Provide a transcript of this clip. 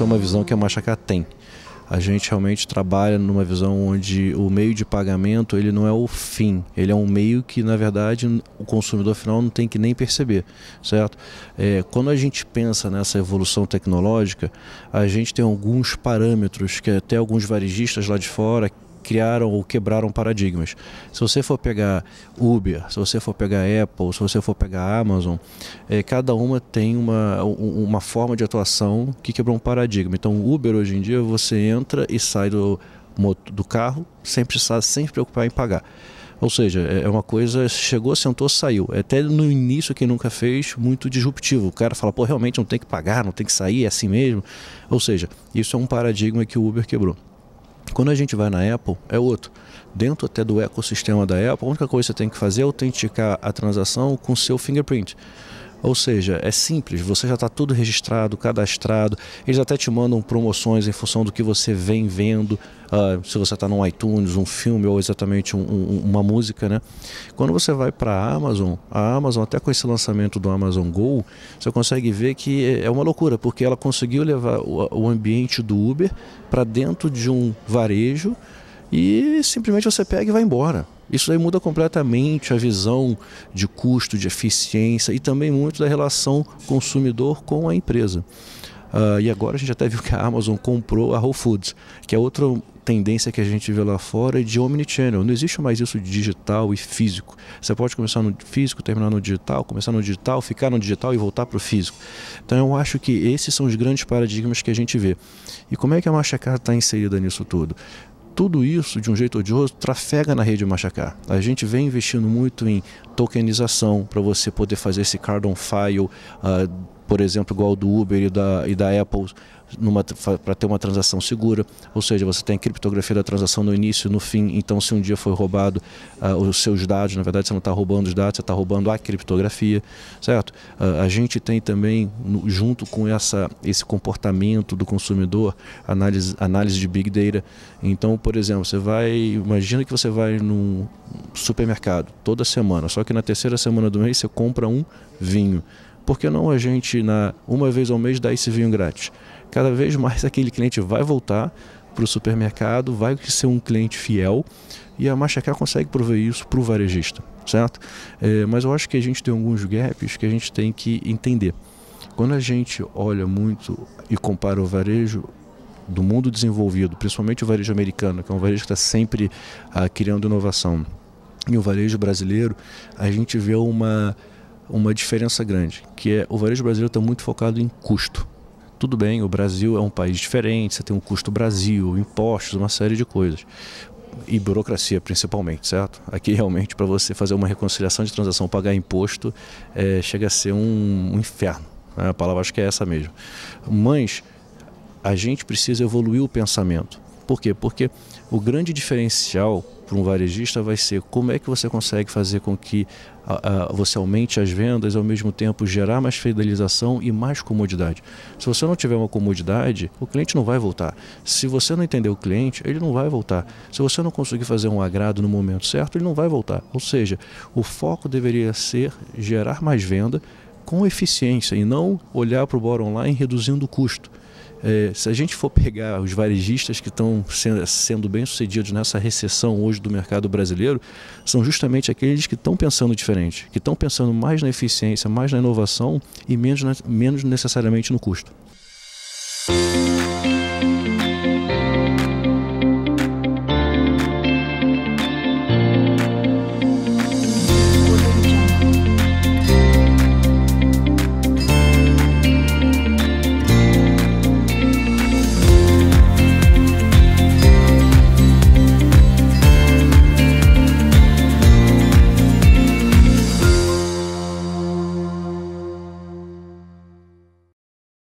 essa é uma visão que a Machacá tem. A gente realmente trabalha numa visão onde o meio de pagamento ele não é o fim, ele é um meio que na verdade o consumidor final não tem que nem perceber, certo? É, quando a gente pensa nessa evolução tecnológica, a gente tem alguns parâmetros que até alguns varejistas lá de fora criaram ou quebraram paradigmas. Se você for pegar Uber, se você for pegar Apple, se você for pegar Amazon, é, cada uma tem uma, uma forma de atuação que quebrou um paradigma. Então, Uber hoje em dia você entra e sai do, do carro sem precisar, sem se preocupar em pagar. Ou seja, é, é uma coisa, chegou, sentou, saiu. É até no início, quem nunca fez, muito disruptivo. O cara fala, pô, realmente não tem que pagar, não tem que sair, é assim mesmo. Ou seja, isso é um paradigma que o Uber quebrou. Quando a gente vai na Apple, é outro. Dentro até do ecossistema da Apple, a única coisa que você tem que fazer é autenticar a transação com seu fingerprint. Ou seja, é simples, você já está tudo registrado, cadastrado, eles até te mandam promoções em função do que você vem vendo, uh, se você está no iTunes, um filme ou exatamente um, um, uma música. Né? Quando você vai para a Amazon, a Amazon, até com esse lançamento do Amazon Go, você consegue ver que é, é uma loucura, porque ela conseguiu levar o, o ambiente do Uber para dentro de um varejo e simplesmente você pega e vai embora. Isso aí muda completamente a visão de custo, de eficiência e também muito da relação consumidor com a empresa. Uh, e agora a gente até viu que a Amazon comprou a Whole Foods, que é outra tendência que a gente vê lá fora de omnichannel. Não existe mais isso de digital e físico. Você pode começar no físico, terminar no digital, começar no digital, ficar no digital e voltar para o físico. Então eu acho que esses são os grandes paradigmas que a gente vê. E como é que a Mastercard está inserida nisso tudo? tudo isso, de um jeito ou de outro, trafega na rede Machacá. A gente vem investindo muito em tokenização para você poder fazer esse card on file. Uh, por exemplo, igual do Uber e da, e da Apple, para ter uma transação segura. Ou seja, você tem a criptografia da transação no início e no fim. Então, se um dia foi roubado uh, os seus dados, na verdade, você não está roubando os dados, você está roubando a criptografia, certo? Uh, a gente tem também, no, junto com essa, esse comportamento do consumidor, análise, análise de Big Data. Então, por exemplo, você vai. Imagina que você vai num supermercado toda semana, só que na terceira semana do mês você compra um vinho. Por que não a gente, na, uma vez ao mês, dar esse vinho grátis? Cada vez mais aquele cliente vai voltar para o supermercado, vai ser um cliente fiel e a Mastercard consegue prover isso para o varejista, certo? É, mas eu acho que a gente tem alguns gaps que a gente tem que entender. Quando a gente olha muito e compara o varejo do mundo desenvolvido, principalmente o varejo americano, que é um varejo que está sempre ah, criando inovação, e o varejo brasileiro, a gente vê uma uma diferença grande, que é o varejo brasileiro está muito focado em custo. Tudo bem, o Brasil é um país diferente, você tem um custo Brasil, impostos, uma série de coisas. E burocracia, principalmente, certo? Aqui, realmente, para você fazer uma reconciliação de transação, pagar imposto, é, chega a ser um, um inferno. Né? A palavra acho que é essa mesmo. Mas a gente precisa evoluir o pensamento por quê? Porque o grande diferencial para um varejista vai ser como é que você consegue fazer com que você aumente as vendas ao mesmo tempo gerar mais fidelização e mais comodidade. Se você não tiver uma comodidade, o cliente não vai voltar. Se você não entender o cliente, ele não vai voltar. Se você não conseguir fazer um agrado no momento certo, ele não vai voltar. Ou seja, o foco deveria ser gerar mais venda com eficiência e não olhar para o bottom online reduzindo o custo. É, se a gente for pegar os varejistas que estão sendo, sendo bem-sucedidos nessa recessão hoje do mercado brasileiro, são justamente aqueles que estão pensando diferente, que estão pensando mais na eficiência, mais na inovação e menos, menos necessariamente no custo.